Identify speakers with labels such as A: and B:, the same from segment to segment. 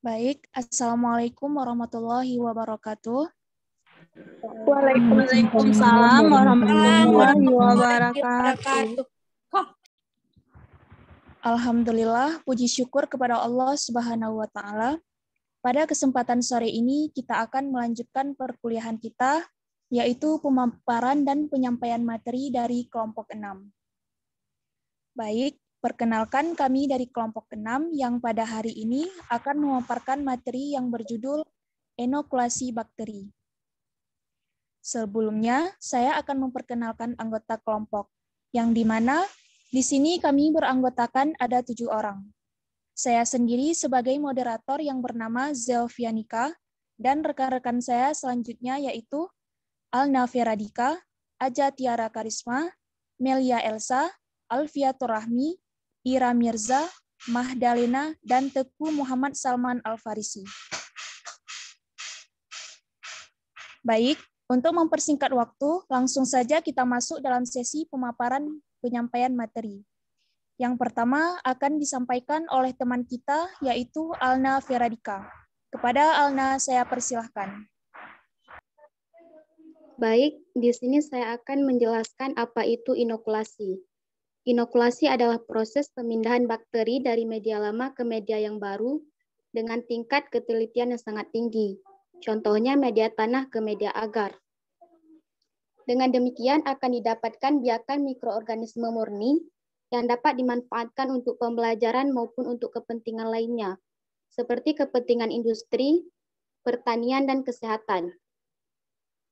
A: Baik,
B: Assalamualaikum warahmatullahi wabarakatuh.
C: Waalaikumsalam warahmatullahi wabarakatuh.
B: Alhamdulillah, puji syukur kepada Allah Subhanahu wa Ta'ala. Pada kesempatan sore ini, kita akan melanjutkan perkuliahan kita, yaitu pemaparan dan penyampaian materi dari kelompok 6. Baik, Perkenalkan kami dari kelompok 6 yang pada hari ini akan memaparkan materi yang berjudul Enokulasi Bakteri. Sebelumnya, saya akan memperkenalkan anggota kelompok, yang di mana di sini kami beranggotakan ada tujuh orang. Saya sendiri sebagai moderator yang bernama Zelfianika dan rekan-rekan saya selanjutnya yaitu Alna Feradika, Aja Tiara Karisma, Melia Elsa, Alfia Torahmi. Ira Mirza, Mahdalena, dan Teku Muhammad Salman Al-Farisi. Baik, untuk mempersingkat waktu, langsung saja kita masuk dalam sesi pemaparan penyampaian materi. Yang pertama akan disampaikan oleh teman kita, yaitu Alna Feradika.
D: Kepada Alna, saya persilahkan. Baik, di sini saya akan menjelaskan apa itu inokulasi. Inokulasi adalah proses pemindahan bakteri dari media lama ke media yang baru dengan tingkat ketelitian yang sangat tinggi. Contohnya media tanah ke media agar. Dengan demikian akan didapatkan biakan mikroorganisme murni yang dapat dimanfaatkan untuk pembelajaran maupun untuk kepentingan lainnya, seperti kepentingan industri, pertanian, dan kesehatan.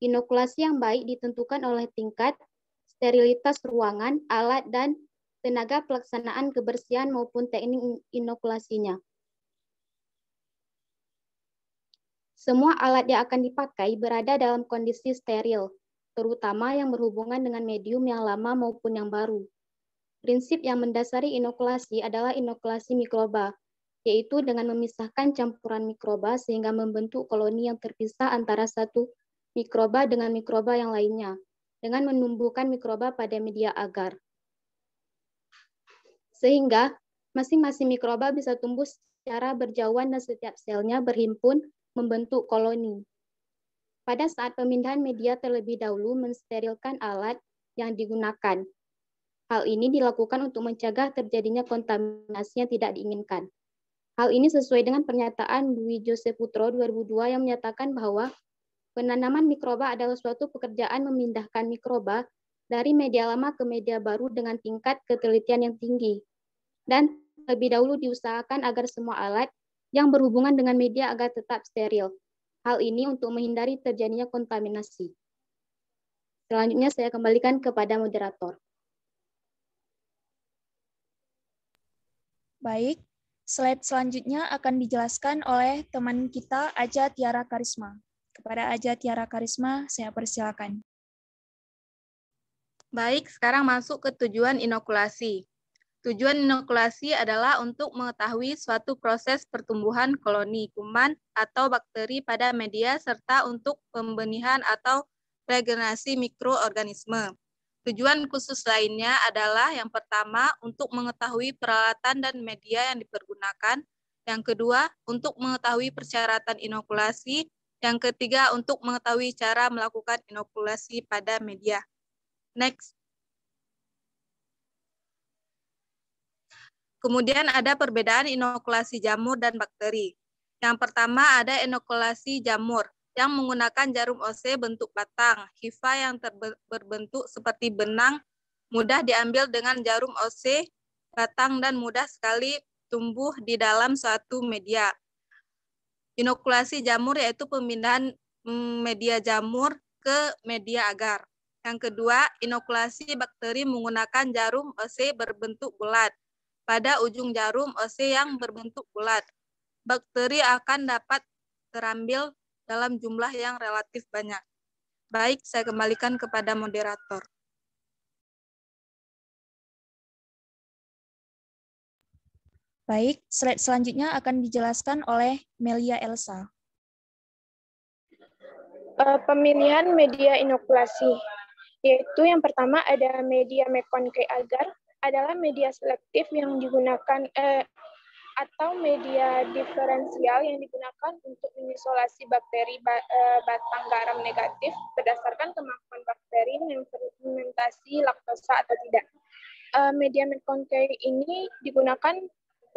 D: Inokulasi yang baik ditentukan oleh tingkat, sterilitas ruangan, alat, dan tenaga pelaksanaan kebersihan maupun teknik inokulasinya. Semua alat yang akan dipakai berada dalam kondisi steril, terutama yang berhubungan dengan medium yang lama maupun yang baru. Prinsip yang mendasari inokulasi adalah inokulasi mikroba, yaitu dengan memisahkan campuran mikroba sehingga membentuk koloni yang terpisah antara satu mikroba dengan mikroba yang lainnya dengan menumbuhkan mikroba pada media agar. Sehingga masing-masing mikroba bisa tumbuh secara berjauhan dan setiap selnya berhimpun membentuk koloni. Pada saat pemindahan media terlebih dahulu mensterilkan alat yang digunakan. Hal ini dilakukan untuk mencegah terjadinya kontaminasi yang tidak diinginkan. Hal ini sesuai dengan pernyataan Dwi Jose Putro 2002 yang menyatakan bahwa Penanaman mikroba adalah suatu pekerjaan memindahkan mikroba dari media lama ke media baru dengan tingkat ketelitian yang tinggi. Dan lebih dahulu diusahakan agar semua alat yang berhubungan dengan media agar tetap steril. Hal ini untuk menghindari terjadinya kontaminasi. Selanjutnya saya kembalikan kepada moderator.
B: Baik, slide selanjutnya akan dijelaskan oleh teman kita Aja Tiara Karisma. Kepada Aja Tiara Karisma, saya persilakan.
A: Baik, sekarang masuk ke tujuan inokulasi. Tujuan inokulasi adalah untuk mengetahui suatu proses pertumbuhan koloni kuman atau bakteri pada media serta untuk pembenihan atau regenerasi mikroorganisme. Tujuan khusus lainnya adalah yang pertama untuk mengetahui peralatan dan media yang dipergunakan, yang kedua untuk mengetahui persyaratan inokulasi, yang ketiga, untuk mengetahui cara melakukan inokulasi pada media. Next. Kemudian ada perbedaan inokulasi jamur dan bakteri. Yang pertama ada inokulasi jamur yang menggunakan jarum OC bentuk batang, hifa yang berbentuk seperti benang, mudah diambil dengan jarum OC, batang dan mudah sekali tumbuh di dalam suatu media. Inokulasi jamur yaitu pemindahan mm, media jamur ke media agar. Yang kedua, inokulasi bakteri menggunakan jarum OC berbentuk bulat. Pada ujung jarum OC yang berbentuk bulat, bakteri akan dapat terambil dalam jumlah yang relatif banyak. Baik, saya kembalikan kepada moderator.
B: Baik, slide selanjutnya akan dijelaskan oleh Melia
C: Elsa. Eh, pemilihan media inokulasi, yaitu yang pertama ada media mekon agar adalah media selektif yang digunakan eh, atau media diferensial yang digunakan untuk mengisolasi bakteri ba, eh, batang garam negatif berdasarkan kemampuan bakteri yang fermentasi laktosa atau tidak. Eh, media mekon ini digunakan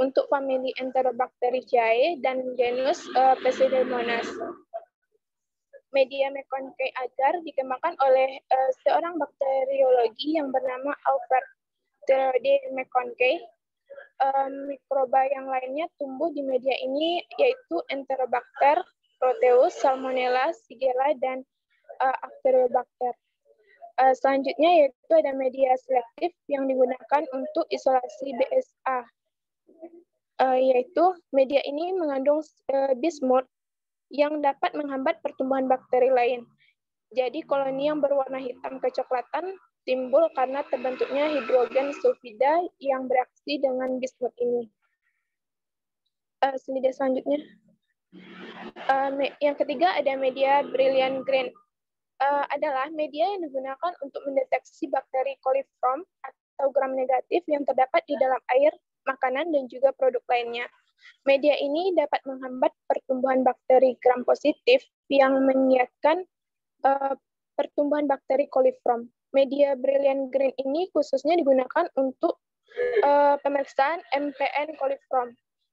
C: untuk famili Enterobacteriaceae dan genus uh, Pseudomonas. Media McConkey agar dikembangkan oleh uh, seorang bakteriologi yang bernama Albert Theodore McConkey. Um, eh, mikroba yang lainnya tumbuh di media ini yaitu Enterobacter, Proteus, Salmonella, Shigella, dan uh, Acterobacter. Uh, selanjutnya yaitu ada media selektif yang digunakan untuk isolasi BSA uh, yaitu media ini mengandung uh, eh, bismut yang dapat menghambat pertumbuhan bakteri lain. Jadi koloni yang berwarna hitam kecoklatan timbul karena terbentuknya hidrogen sulfida yang bereaksi dengan bismut ini. Uh, eh, slide selanjutnya. Uh, yang ketiga ada media brilliant green. Uh, adalah media yang digunakan untuk mendeteksi bakteri coliform atau gram negatif yang terdapat di dalam air makanan, dan juga produk lainnya. Media ini dapat menghambat pertumbuhan bakteri gram positif yang menyiapkan uh, pertumbuhan bakteri coliform. Media Brilliant Green ini khususnya digunakan untuk uh, pemeriksaan MPN coliform,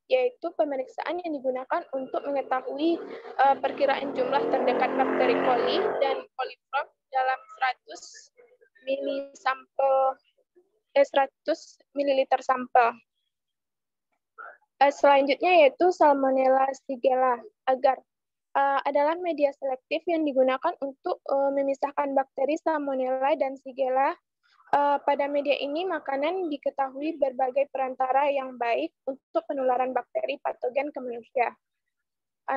C: yaitu pemeriksaan yang digunakan untuk mengetahui uh, perkiraan jumlah terdekat bakteri coli dan coliform dalam 100 ml sampel eh 100 ml sampel. Uh, selanjutnya yaitu Salmonella shigella agar uh, adalah media selektif yang digunakan untuk uh, memisahkan bakteri Salmonella dan shigella. Uh, pada media ini makanan diketahui berbagai perantara yang baik untuk penularan bakteri patogen ke manusia.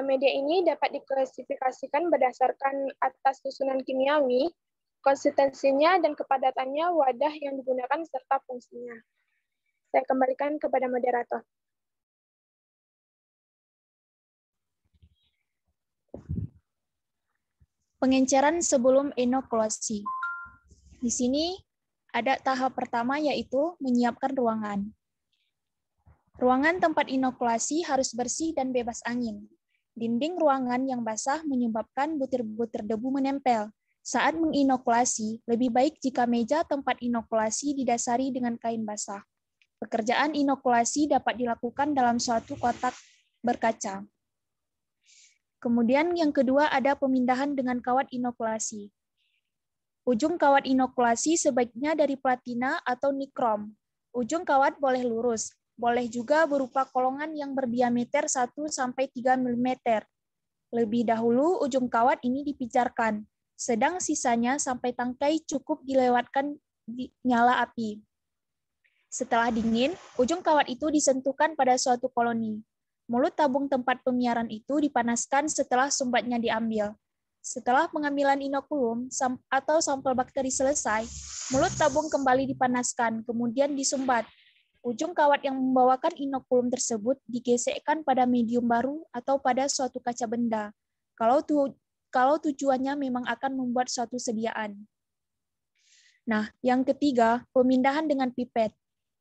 C: media ini dapat diklasifikasikan berdasarkan atas susunan kimiawi, konsistensinya dan kepadatannya wadah yang digunakan serta fungsinya. Saya kembalikan kepada moderator.
B: Pengenceran sebelum inokulasi. Di sini ada tahap pertama yaitu menyiapkan ruangan. Ruangan tempat inokulasi harus bersih dan bebas angin. Dinding ruangan yang basah menyebabkan butir-butir debu menempel. Saat menginokulasi, lebih baik jika meja tempat inokulasi didasari dengan kain basah. Pekerjaan inokulasi dapat dilakukan dalam suatu kotak berkaca. Kemudian yang kedua ada pemindahan dengan kawat inokulasi. Ujung kawat inokulasi sebaiknya dari platina atau nikrom. Ujung kawat boleh lurus, boleh juga berupa kolongan yang berdiameter 1 sampai 3 mm. Lebih dahulu ujung kawat ini dipijarkan, sedang sisanya sampai tangkai cukup dilewatkan di nyala api. Setelah dingin, ujung kawat itu disentuhkan pada suatu koloni. Mulut tabung tempat pemiaran itu dipanaskan setelah sumbatnya diambil. Setelah pengambilan inokulum atau sampel bakteri selesai, mulut tabung kembali dipanaskan, kemudian disumbat. Ujung kawat yang membawakan inokulum tersebut digesekkan pada medium baru atau pada suatu kaca benda, kalau, tu, kalau tujuannya memang akan membuat suatu sediaan. Nah, yang ketiga, pemindahan dengan pipet.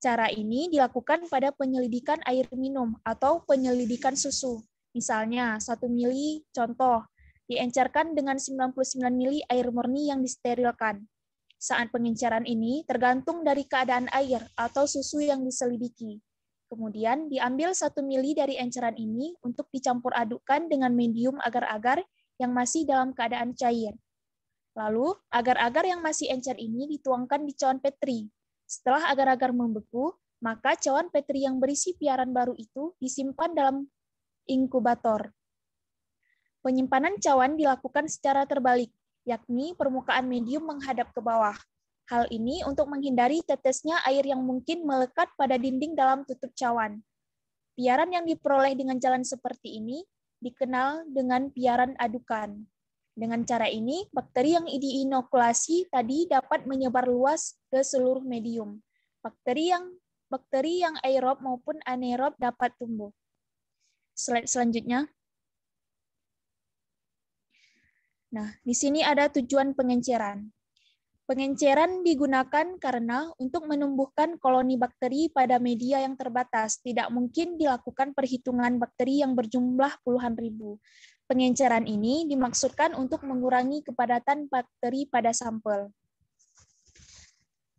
B: Cara ini dilakukan pada penyelidikan air minum atau penyelidikan susu. Misalnya, 1 mili contoh diencerkan dengan 99 mili air murni yang disterilkan. Saat pengenceran ini tergantung dari keadaan air atau susu yang diselidiki. Kemudian diambil 1 mili dari enceran ini untuk dicampur adukkan dengan medium agar-agar yang masih dalam keadaan cair. Lalu, agar-agar yang masih encer ini dituangkan di cawan petri setelah agar-agar membeku, maka cawan Petri yang berisi piaran baru itu disimpan dalam inkubator. Penyimpanan cawan dilakukan secara terbalik, yakni permukaan medium menghadap ke bawah. Hal ini untuk menghindari tetesnya air yang mungkin melekat pada dinding dalam tutup cawan. Piaran yang diperoleh dengan jalan seperti ini dikenal dengan piaran adukan. Dengan cara ini, bakteri yang diinokulasi tadi dapat menyebar luas ke seluruh medium. Bakteri yang bakteri yang aerob maupun anaerob dapat tumbuh. Slide selanjutnya. Nah, di sini ada tujuan pengenceran. Pengenceran digunakan karena untuk menumbuhkan koloni bakteri pada media yang terbatas, tidak mungkin dilakukan perhitungan bakteri yang berjumlah puluhan ribu. Pengenceran ini dimaksudkan untuk mengurangi kepadatan bakteri pada sampel.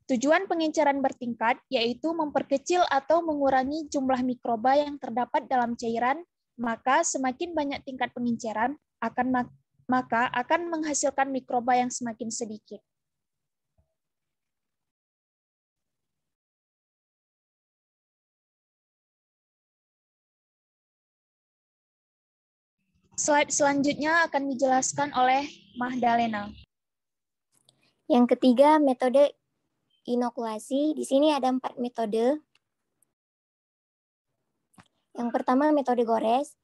B: Tujuan pengenceran bertingkat yaitu memperkecil atau mengurangi jumlah mikroba yang terdapat dalam cairan, maka semakin banyak tingkat pengenceran akan maka akan menghasilkan mikroba yang semakin sedikit.
E: Slide selanjutnya akan dijelaskan oleh Mahdalena. Yang ketiga, metode inokulasi. Di sini ada empat metode. Yang pertama, metode gores.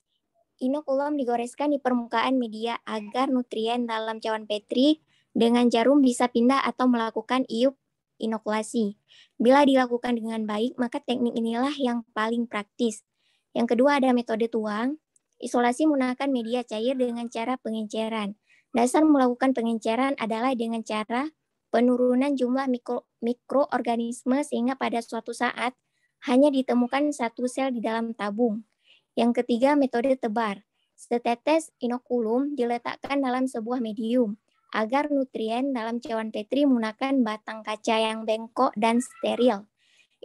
E: Inokulum digoreskan di permukaan media agar nutrien dalam cawan petri dengan jarum bisa pindah atau melakukan iup inokulasi. Bila dilakukan dengan baik, maka teknik inilah yang paling praktis. Yang kedua ada metode tuang. Isolasi menggunakan media cair dengan cara pengenceran. Dasar melakukan pengenceran adalah dengan cara penurunan jumlah mikro, mikroorganisme sehingga pada suatu saat hanya ditemukan satu sel di dalam tabung. Yang ketiga, metode tebar. Setetes inokulum diletakkan dalam sebuah medium agar nutrien dalam cawan petri menggunakan batang kaca yang bengkok dan steril.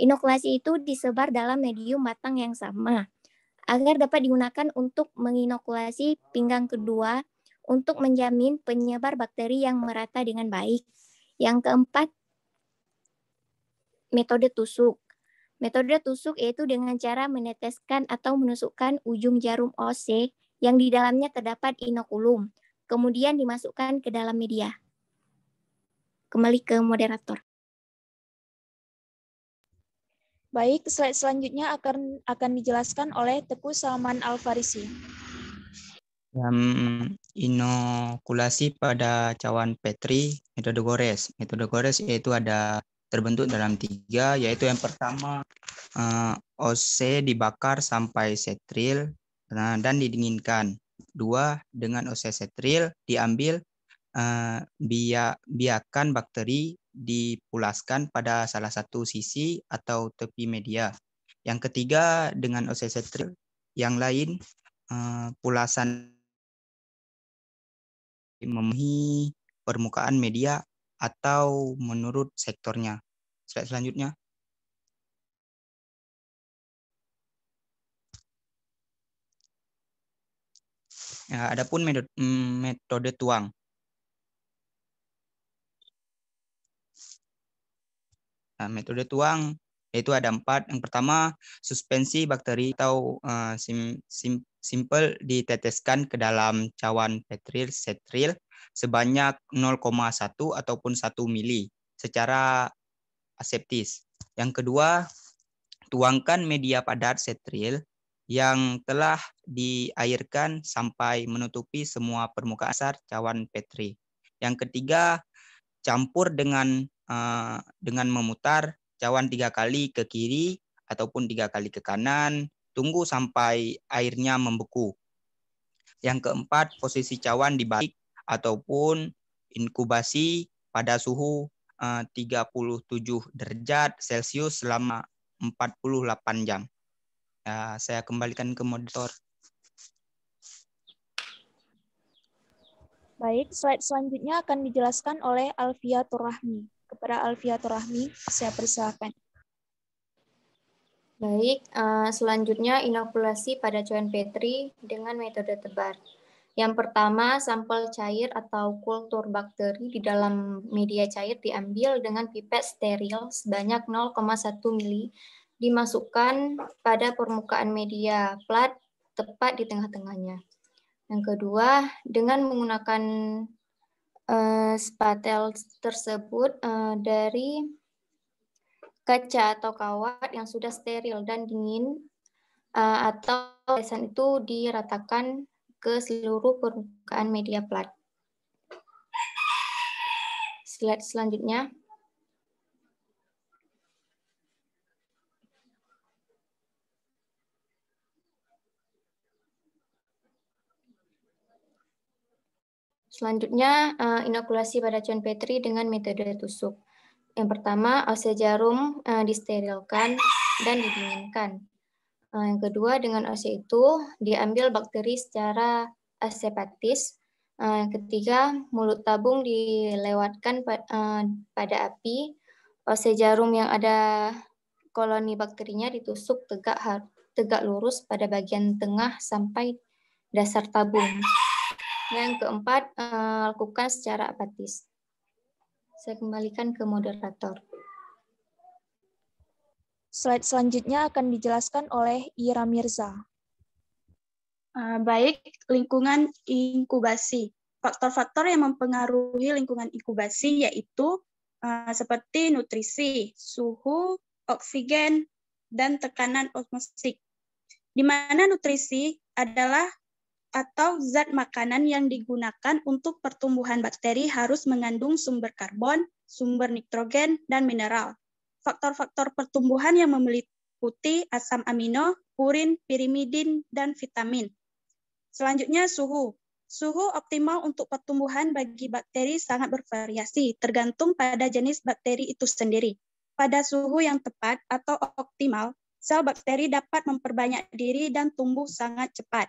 E: Inokulasi itu disebar dalam medium batang yang sama agar dapat digunakan untuk menginokulasi pinggang kedua untuk menjamin penyebar bakteri yang merata dengan baik. Yang keempat, metode tusuk. Metode tusuk yaitu dengan cara meneteskan atau menusukkan ujung jarum OC yang di dalamnya terdapat inokulum, kemudian dimasukkan ke dalam media. Kembali ke moderator. Baik, slide
B: selanjutnya akan akan dijelaskan oleh Teguh Salman Al-Farisi.
F: Um, inokulasi pada cawan Petri, metode Gores. Metode Gores yaitu ada terbentuk dalam tiga, yaitu yang pertama uh, eh, OC dibakar sampai setril uh, dan didinginkan. Dua, dengan OC setril diambil uh, eh, biak, biakan bakteri dipulaskan pada salah satu sisi atau tepi media. Yang ketiga dengan osesetri yang lain eh, pulasan memenuhi permukaan media atau menurut sektornya. Slide selanjutnya. Ya, adapun metode, mm, metode tuang. Nah, metode tuang yaitu ada empat. Yang pertama, suspensi bakteri atau uh, sim, sim, simple diteteskan ke dalam cawan petril setril sebanyak 0,1 ataupun 1 mili secara aseptis. Yang kedua, tuangkan media padat setril yang telah diairkan sampai menutupi semua permukaan dasar cawan petri. Yang ketiga, campur dengan Eh, dengan memutar cawan tiga kali ke kiri ataupun tiga kali ke kanan. Tunggu sampai airnya membeku. Yang keempat, posisi cawan dibalik ataupun inkubasi pada suhu 37 eh, derajat Celcius selama 48 jam. Ya, saya kembalikan ke monitor.
B: Baik, slide selanjutnya akan dijelaskan oleh Alfia
G: Turahmi. Kepada Alfiatur Rahmi, saya persilakan. Baik, eh, selanjutnya inokulasi pada cuan Petri dengan metode tebar. Yang pertama, sampel cair atau kultur bakteri di dalam media cair diambil dengan pipet steril sebanyak 0,1 mili dimasukkan pada permukaan media plat tepat di tengah-tengahnya. Yang kedua, dengan menggunakan Eh, spatel tersebut uh, dari kaca atau kawat yang sudah steril dan dingin uh, atau lesan itu diratakan ke seluruh permukaan media plat. Slide selanjutnya. Selanjutnya, eh, inokulasi pada cuan Petri dengan metode tusuk. Yang pertama, ose jarum eh, disterilkan dan didinginkan. Eh, yang kedua, dengan ose itu diambil bakteri secara asepatis. yang ketiga, mulut tabung dilewatkan pada api. Ose jarum yang ada koloni bakterinya ditusuk tegak lurus pada bagian tengah sampai dasar tabung. Nah, yang keempat, eh, lakukan secara apatis. Saya kembalikan ke moderator. Slide selanjutnya
B: akan
H: dijelaskan oleh Ira Mirza. Eh, baik, lingkungan inkubasi. Faktor-faktor yang mempengaruhi lingkungan inkubasi yaitu eh, seperti nutrisi, suhu, oksigen, dan tekanan osmosis. Di mana nutrisi adalah atau zat makanan yang digunakan untuk pertumbuhan bakteri harus mengandung sumber karbon, sumber nitrogen, dan mineral. Faktor-faktor pertumbuhan yang meliputi asam amino, purin, pirimidin, dan vitamin. Selanjutnya suhu. Suhu optimal untuk pertumbuhan bagi bakteri sangat bervariasi, tergantung pada jenis bakteri itu sendiri. Pada suhu yang tepat atau optimal, sel bakteri dapat memperbanyak diri dan tumbuh sangat cepat.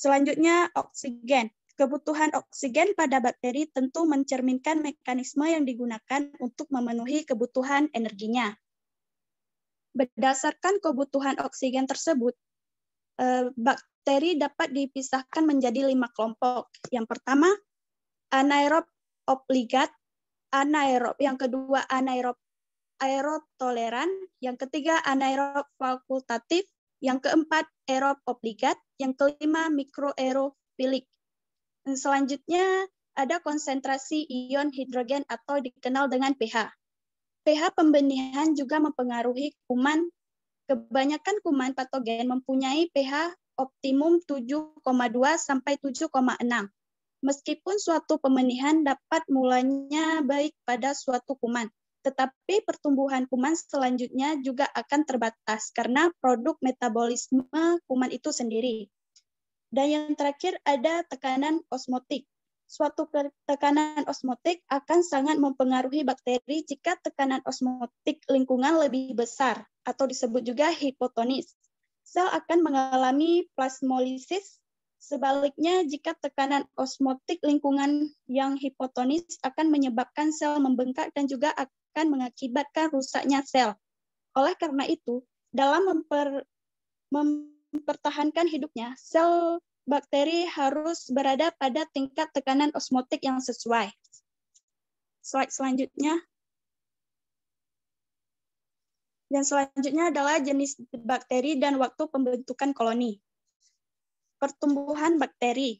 H: Selanjutnya, oksigen. Kebutuhan oksigen pada bakteri tentu mencerminkan mekanisme yang digunakan untuk memenuhi kebutuhan energinya. Berdasarkan kebutuhan oksigen tersebut, eh, bakteri dapat dipisahkan menjadi lima kelompok. Yang pertama, anaerob obligat, anaerob. Yang kedua, anaerob aerob toleran. Yang ketiga, anaerob fakultatif. Yang keempat, aerob obligat. Yang kelima, mikroaerofilik. Selanjutnya, ada konsentrasi ion hidrogen atau dikenal dengan pH. pH pembenihan juga mempengaruhi kuman. Kebanyakan kuman patogen mempunyai pH optimum 7,2 sampai 7,6. Meskipun suatu pembenihan dapat mulanya baik pada suatu kuman, tetapi pertumbuhan kuman selanjutnya juga akan terbatas karena produk metabolisme kuman itu sendiri. Dan yang terakhir ada tekanan osmotik. Suatu tekanan osmotik akan sangat mempengaruhi bakteri jika tekanan osmotik lingkungan lebih besar atau disebut juga hipotonis. Sel akan mengalami plasmolisis. Sebaliknya, jika tekanan osmotik lingkungan yang hipotonis akan menyebabkan sel membengkak dan juga akan mengakibatkan rusaknya sel. Oleh karena itu, dalam memper, mempertahankan hidupnya, sel bakteri harus berada pada tingkat tekanan osmotik yang sesuai. Slide selanjutnya. Dan selanjutnya adalah jenis bakteri dan waktu pembentukan koloni. Pertumbuhan bakteri.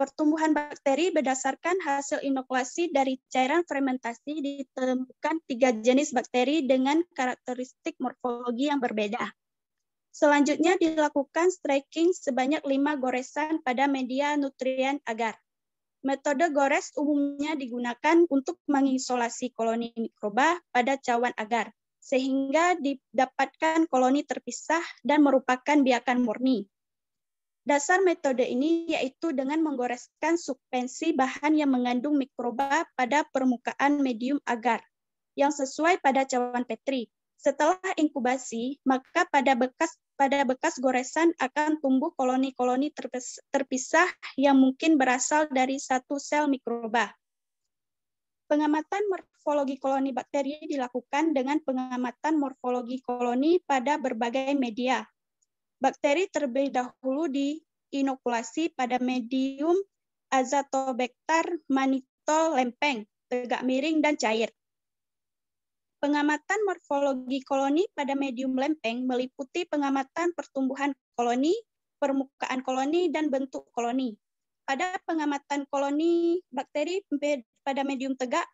H: Pertumbuhan bakteri berdasarkan hasil inokulasi dari cairan fermentasi ditemukan tiga jenis bakteri dengan karakteristik morfologi yang berbeda. Selanjutnya dilakukan striking sebanyak lima goresan pada media nutrien agar. Metode gores umumnya digunakan untuk mengisolasi koloni mikroba pada cawan agar, sehingga didapatkan koloni terpisah dan merupakan biakan murni. Dasar metode ini yaitu dengan menggoreskan suspensi bahan yang mengandung mikroba pada permukaan medium agar yang sesuai pada cawan Petri. Setelah inkubasi, maka pada bekas pada bekas goresan akan tumbuh koloni-koloni terpisah yang mungkin berasal dari satu sel mikroba. Pengamatan morfologi koloni bakteri dilakukan dengan pengamatan morfologi koloni pada berbagai media. Bakteri terlebih dahulu diinokulasi pada medium azotobacter, manitol, lempeng, tegak miring, dan cair. Pengamatan morfologi koloni pada medium lempeng meliputi pengamatan pertumbuhan koloni, permukaan koloni, dan bentuk koloni. Pada pengamatan koloni bakteri pada medium tegak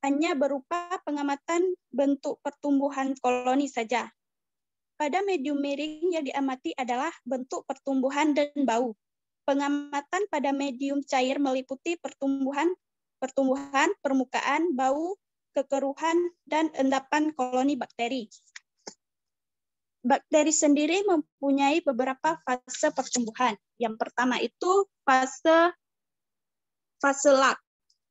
H: hanya berupa pengamatan bentuk pertumbuhan koloni saja. Pada medium miring yang diamati adalah bentuk pertumbuhan dan bau. Pengamatan pada medium cair meliputi pertumbuhan, pertumbuhan, permukaan, bau, kekeruhan, dan endapan koloni bakteri. Bakteri sendiri mempunyai beberapa fase pertumbuhan. Yang pertama itu fase fase lak,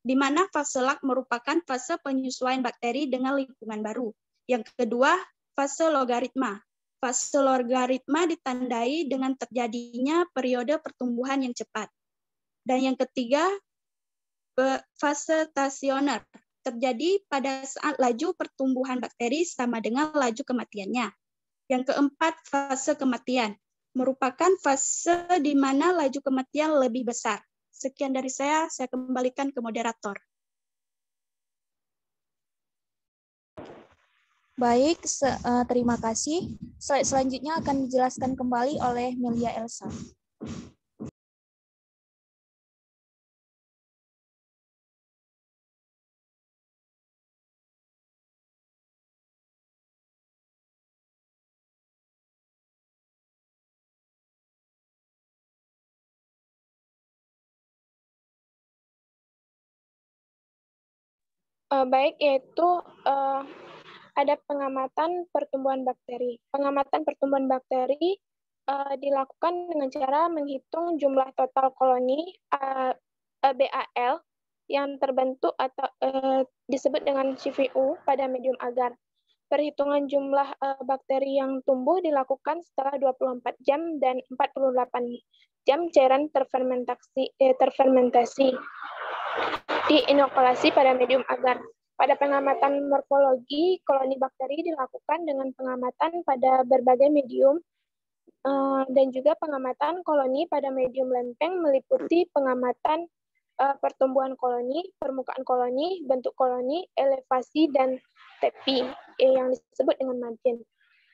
H: di mana fase lak merupakan fase penyesuaian bakteri dengan lingkungan baru. Yang kedua, fase logaritma, fase logaritma ditandai dengan terjadinya periode pertumbuhan yang cepat. Dan yang ketiga, fase stasioner terjadi pada saat laju pertumbuhan bakteri sama dengan laju kematiannya. Yang keempat, fase kematian merupakan fase di mana laju kematian lebih besar. Sekian dari saya, saya kembalikan ke moderator. Baik, uh,
B: terima kasih. Sel selanjutnya akan dijelaskan kembali oleh Melia Elsa.
A: Uh, baik, yaitu uh, ada pengamatan
C: pertumbuhan bakteri. Pengamatan pertumbuhan bakteri uh, dilakukan dengan cara menghitung jumlah total koloni uh, BAL yang terbentuk atau uh, disebut dengan CVU pada medium agar. Perhitungan jumlah uh, bakteri yang tumbuh dilakukan setelah 24 jam dan 48 jam cairan terfermentasi. Eh, terfermentasi diinokulasi pada medium agar. Pada pengamatan morfologi, koloni bakteri dilakukan dengan pengamatan pada berbagai medium eh, dan juga pengamatan koloni pada medium lempeng meliputi pengamatan eh, pertumbuhan koloni, permukaan koloni, bentuk koloni, elevasi, dan tepi eh, yang disebut dengan margin.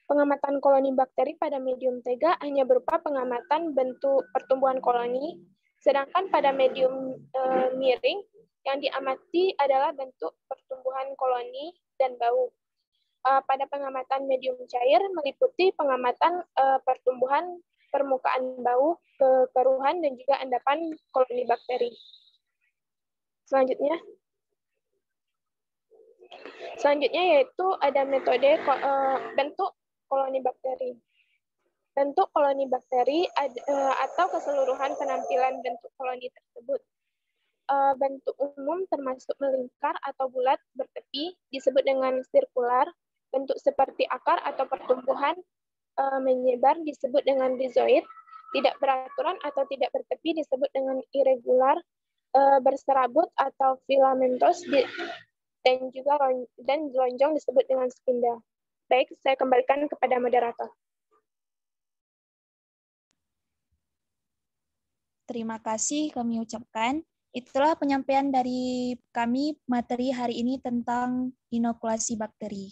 C: Pengamatan koloni bakteri pada medium tega hanya berupa pengamatan bentuk pertumbuhan koloni, Sedangkan pada medium e, miring, yang diamati adalah bentuk pertumbuhan koloni dan bau. E, pada pengamatan medium cair meliputi pengamatan e, pertumbuhan permukaan bau, kekeruhan, dan juga endapan koloni bakteri. Selanjutnya. Selanjutnya yaitu ada metode bentuk koloni bakteri bentuk koloni bakteri eh, atau keseluruhan penampilan bentuk koloni tersebut. Eh, bentuk umum termasuk melingkar atau bulat bertepi disebut dengan sirkular, bentuk seperti akar atau pertumbuhan eh, menyebar disebut dengan rhizoid. tidak beraturan atau tidak bertepi disebut dengan irregular, berserabut atau filamentos dan juga dan lonjong disebut dengan spinda. Baik, saya kembalikan kepada moderator.
B: terima kasih kami ucapkan. Itulah penyampaian dari kami
A: materi hari ini tentang inokulasi bakteri.